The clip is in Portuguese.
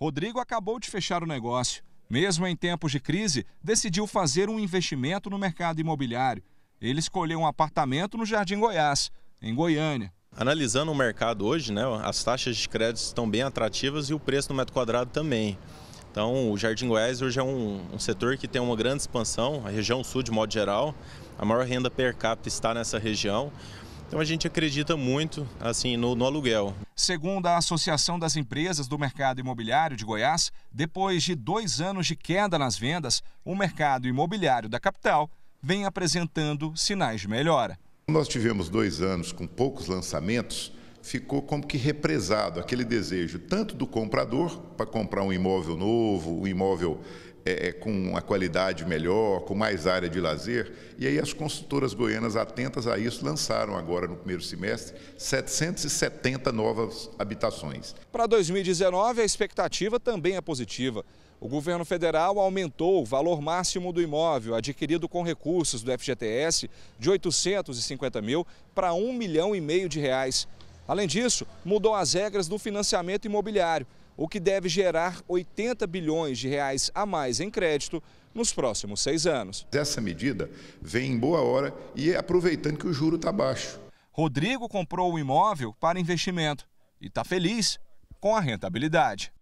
Rodrigo acabou de fechar o negócio. Mesmo em tempos de crise, decidiu fazer um investimento no mercado imobiliário. Ele escolheu um apartamento no Jardim Goiás, em Goiânia. Analisando o mercado hoje, né, as taxas de crédito estão bem atrativas e o preço do metro quadrado também. Então, o Jardim Goiás hoje é um, um, setor que tem uma grande expansão, a região sul de modo geral. A maior renda per capita está nessa região. Então a gente acredita muito assim no, no, aluguel. Segundo a Associação das Empresas do Mercado Imobiliário de Goiás, depois de dois anos de queda nas vendas, o mercado imobiliário da capital vem apresentando sinais de melhora. Nós tivemos dois anos com poucos lançamentos ficou como que represado aquele desejo tanto do comprador para comprar um imóvel novo, um imóvel é, é, com uma qualidade melhor, com mais área de lazer. E aí as construtoras goianas atentas a isso lançaram agora no primeiro semestre 770 novas habitações. Para 2019 a expectativa também é positiva. O governo federal aumentou o valor máximo do imóvel adquirido com recursos do FGTS de 850 mil para 1 milhão e meio de reais. Além disso, mudou as regras do financiamento imobiliário, o que deve gerar 80 bilhões de reais a mais em crédito nos próximos seis anos. Essa medida vem em boa hora e é aproveitando que o juro está baixo. Rodrigo comprou o imóvel para investimento e está feliz com a rentabilidade.